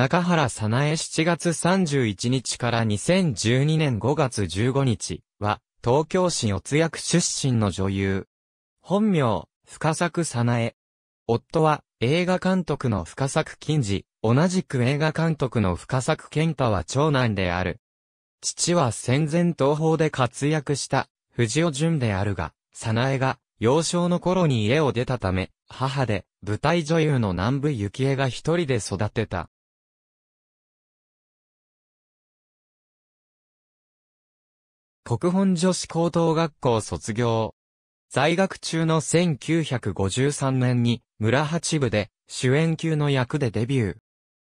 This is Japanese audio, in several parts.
中原早苗7月31日から2012年5月15日は、東京市四谷区出身の女優。本名、深作早苗。夫は、映画監督の深作金次、同じく映画監督の深作健太は長男である。父は戦前東方で活躍した、藤尾淳であるが、早苗が、幼少の頃に家を出たため、母で、舞台女優の南部幸恵が一人で育てた。国本女子高等学校卒業。在学中の1953年に村八部で主演級の役でデビュー。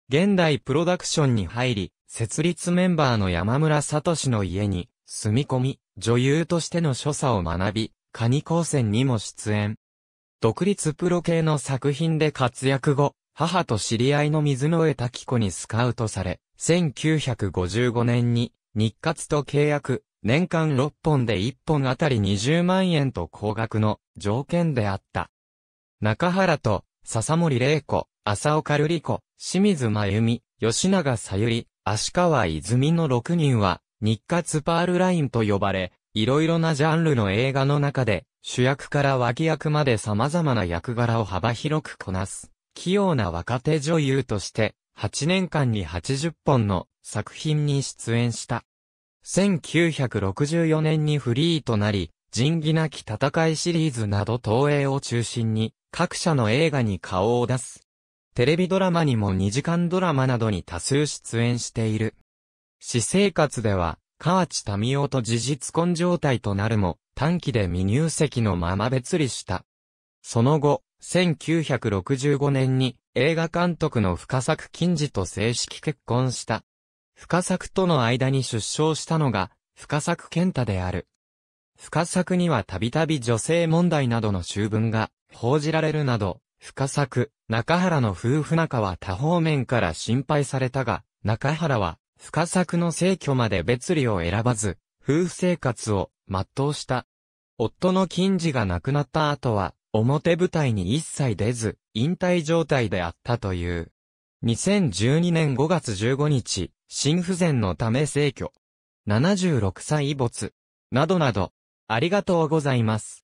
現代プロダクションに入り、設立メンバーの山村聡の家に住み込み、女優としての所作を学び、カニ高専にも出演。独立プロ系の作品で活躍後、母と知り合いの水野江滝子にスカウトされ、1955年に日活と契約、年間6本で1本あたり20万円と高額の条件であった。中原と、笹森玲子、浅岡瑠璃子、清水真由美、吉永さゆり、足川泉の6人は、日活パールラインと呼ばれ、いろいろなジャンルの映画の中で、主役から脇役まで様々な役柄を幅広くこなす、器用な若手女優として、8年間に80本の作品に出演した。1964年にフリーとなり、仁義なき戦いシリーズなど東映を中心に各社の映画に顔を出す。テレビドラマにも2時間ドラマなどに多数出演している。私生活では、河内民夫と事実婚状態となるも、短期で未入籍のまま別離した。その後、1965年に映画監督の深作金次と正式結婚した。深作との間に出生したのが、深作健太である。深作にはたびたび女性問題などの修文が報じられるなど、深作、中原の夫婦仲は多方面から心配されたが、中原は深作の逝去まで別離を選ばず、夫婦生活を全うした。夫の金次が亡くなった後は、表舞台に一切出ず、引退状態であったという。2012年5月15日、心不全のため逝去。76歳没。などなど、ありがとうございます。